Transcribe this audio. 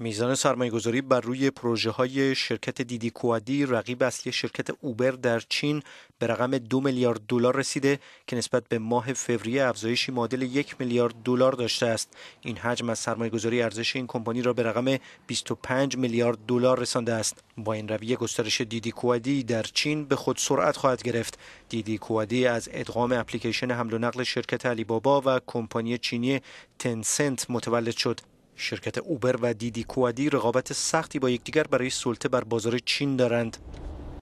میزان سرمایه گذاری بر روی پروژه های شرکت دیدی کوادی رقیب اصلی شرکت اوبر در چین به رقم دو میلیارد دلار رسیده که نسبت به ماه فوریه افزایشی معادل یک میلیارد دلار داشته است این حجم از سرمایه گذاری ارزش این کمپانی را به رقم 25 میلیارد دلار رسانده است با این رویه گسترش دیدی کوادی در چین به خود سرعت خواهد گرفت دیدی کوادی از ادغام اپلیکیشن حمل و نقل شرکت علی بابا و کمپانی چینی تنسنت متولد شد شرکت اوبر و دیدی کوادی رقابت سختی با یکدیگر برای سلطه بر بازار چین دارند